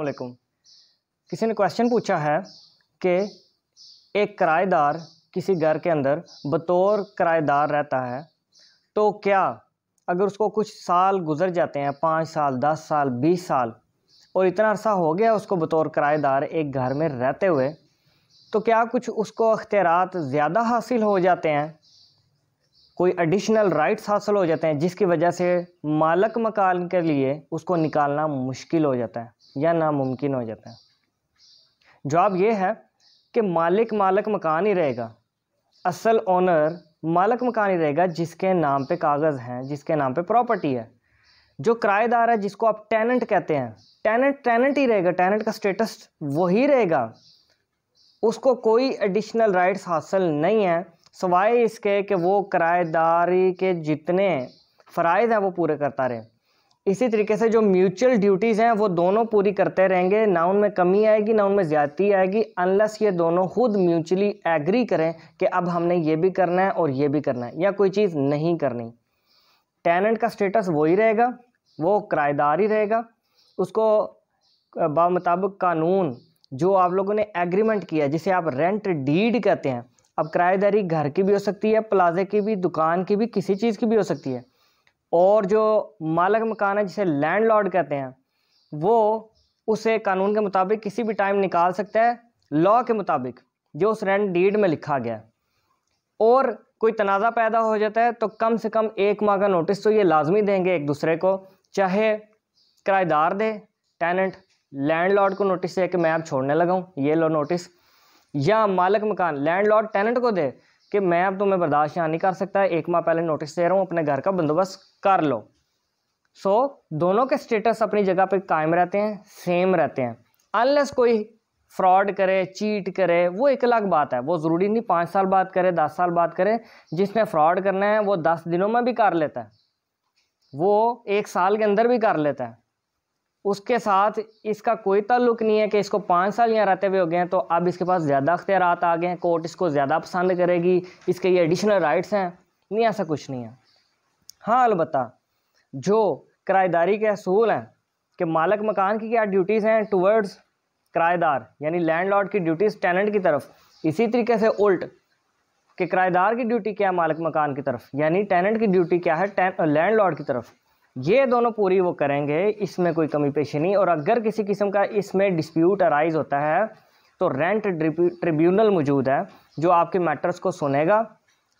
अलकुम किसी ने क्वेश्चन पूछा है कि एक किराएदार किसी घर के अंदर बतौर किराएदार रहता है तो क्या अगर उसको कुछ साल गुजर जाते हैं पाँच साल दस साल बीस साल और इतना अरसा हो गया उसको बतौर किराएदार एक घर में रहते हुए तो क्या कुछ उसको अख्तियार ज़्यादा हासिल हो जाते हैं कोई एडिशनल राइट्स हासिल हो जाते हैं जिसकी वजह से मालक मकान के लिए उसको निकालना मुश्किल हो जाता है या नामुमकिन हो जाता है जवाब ये है कि मालिक मालक मकान ही रहेगा असल ओनर मालक मकान ही रहेगा जिसके नाम पे कागज़ हैं जिसके नाम पे प्रॉपर्टी है जो किराएदार है जिसको आप टेनेंट कहते हैं टेनेंट टेनेंट ही रहेगा टेनेंट का स्टेटस वही रहेगा उसको कोई एडिशनल राइट्स हासिल नहीं है सवाए इसके कि वो किराएदारी के जितने फ़रज़ हैं वो पूरे करता रहे इसी तरीके से जो म्यूचुअल ड्यूटीज़ हैं वो दोनों पूरी करते रहेंगे ना उनमें कमी आएगी ना उनमें ज़्यादती आएगी अनलस ये दोनों खुद म्यूचुअली एग्री करें कि अब हमने ये भी करना है और ये भी करना है या कोई चीज़ नहीं करनी टेनेंट का स्टेटस वही रहेगा वो किराएदार ही रहेगा उसको बामुताबिक कानून जो आप लोगों ने एग्रीमेंट किया जिसे आप रेंट डीड कहते हैं अब किराएदारी घर की भी हो सकती है प्लाजे की भी दुकान की भी किसी चीज़ की भी हो सकती है और जो मालक मकान है जिसे लैंड लॉर्ड कहते हैं वो उसे कानून के मुताबिक किसी भी टाइम निकाल सकता है लॉ के मुताबिक जो उस रेंट डीड में लिखा गया है और कोई तनाज़ा पैदा हो जाता है तो कम से कम एक माह का नोटिस तो ये लाजमी देंगे एक दूसरे को चाहे किराएदार दे टेनेंट लैंड लॉर्ड को नोटिस दे कि मैं आप छोड़ने लगाऊँ ये लो नोटिस या मालक मकान लैंड लॉर्ड टेनेंट को दे कि मैं अब तुम्हें बर्दाश्त यहाँ नहीं कर सकता एक माह पहले नोटिस दे रहा हूँ अपने घर का बंदोबस्त कर लो सो so, दोनों के स्टेटस अपनी जगह पे कायम रहते हैं सेम रहते हैं अनलेस कोई फ्रॉड करे चीट करे वो एक अलग बात है वो ज़रूरी नहीं पाँच साल बाद करे दस साल बाद करे जिसने फ्रॉड करना है वो दस दिनों में भी कर लेता है वो एक साल के अंदर भी कर लेता है उसके साथ इसका कोई ताल्लुक नहीं है कि इसको पाँच साल यहाँ रहते हुए हो गए हैं तो अब इसके पास ज़्यादा अख्तियार आ गए हैं कोर्ट इसको ज़्यादा पसंद करेगी इसके ये एडिशनल राइट्स हैं नहीं ऐसा कुछ नहीं है हाँ अलबत् जो किराएदारी के असूल हैं कि मालक मकान की क्या ड्यूटीज़ हैं टूवर्ड्स किराएदार यानी लैंडलॉर्ड की ड्यूटीज़ टेनेंट की तरफ इसी तरीके से उल्ट कि किराएदार की ड्यूटी क्या है मालक मकान की तरफ यानी टेनेंट की ड्यूटी क्या है लैंडलॉर्ड की तरफ ये दोनों पूरी वो करेंगे इसमें कोई कमी पेशी नहीं और अगर किसी किस्म का इसमें डिस्प्यूट अराइज होता है तो रेंट ट्रिब्यूनल मौजूद है जो आपके मैटर्स को सुनेगा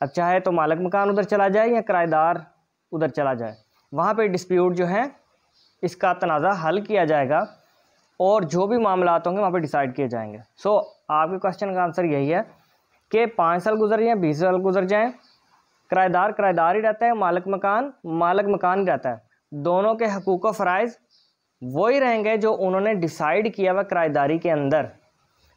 अब चाहे तो मालक मकान उधर चला जाए या किराएदार उधर चला जाए वहाँ पर डिस्प्यूट जो है इसका तनाज़ा हल किया जाएगा और जो भी मामला होंगे वहाँ पर डिसाइड किए जाएंगे सो so, आपके क्वेश्चन का आंसर यही है कि पाँच साल गुजर जाएँ बीस साल गुजर जाएँ किराएदार किराएदार ही रहता है मालक मकान मालक मकान ही रहता है दोनों के हकूक़ फ़राइज़ वही रहेंगे जो उन्होंने डिसाइड किया हुआ किराएदारी के अंदर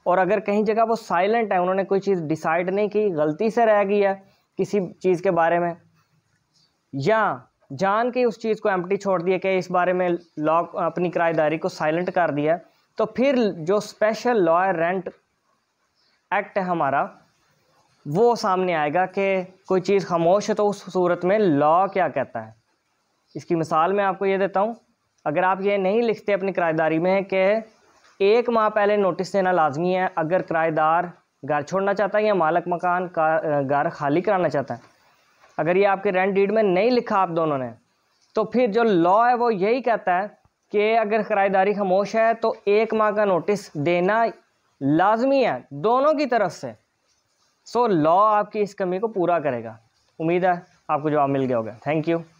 और अगर कहीं जगह वो साइलेंट है उन्होंने कोई चीज़ डिसाइड नहीं की गलती से रह गई है किसी चीज़ के बारे में या जान के उस चीज़ को एम्प्टी छोड़ दिया कि इस बारे में लॉ अपनी किराएदारी को साइलेंट कर दिया तो फिर जो स्पेशल लॉ रेंट एक्ट है हमारा वो सामने आएगा कि कोई चीज़ खामोश है तो उस सूरत में लॉ क्या कहता है इसकी मिसाल मैं आपको ये देता हूँ अगर आप ये नहीं लिखते अपनी किराएदारी में कि एक माह पहले नोटिस देना लाजमी है अगर किराएदार घर छोड़ना चाहता है या मालक मकान का घर खाली कराना चाहता है अगर ये आपके रेंट डीड में नहीं लिखा आप दोनों ने तो फिर जो लॉ है वो यही कहता है कि अगर किराएदारी खामोश है तो एक माह का नोटिस देना लाजमी है दोनों की तरफ से सो लॉ आपकी इस कमी को पूरा करेगा उम्मीद है आपको जवाब मिल गया होगा थैंक यू